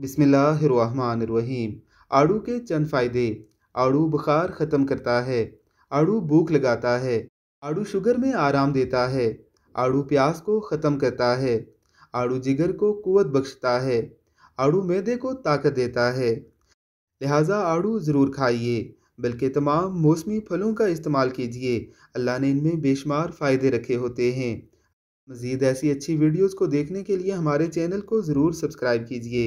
बिसमीम आड़ू के चंद फ़ायदे आड़ू बुखार ख़त्म करता है आड़ू भूख लगाता है आड़ू शुगर में आराम देता है आड़ू प्यास को ख़त्म करता है आड़ू जिगर को कुवत बख्शता है आड़ू मैदे को ताकत देता है लिहाजा आड़ू ज़रूर खाइए बल्कि तमाम मौसमी फलों का इस्तेमाल कीजिए अल्लाह ने इनमें बेशुमार फ़ायदे रखे होते हैं मज़ीद ऐसी अच्छी वीडियोज़ को देखने के लिए हमारे चैनल को ज़रूर सब्सक्राइब कीजिए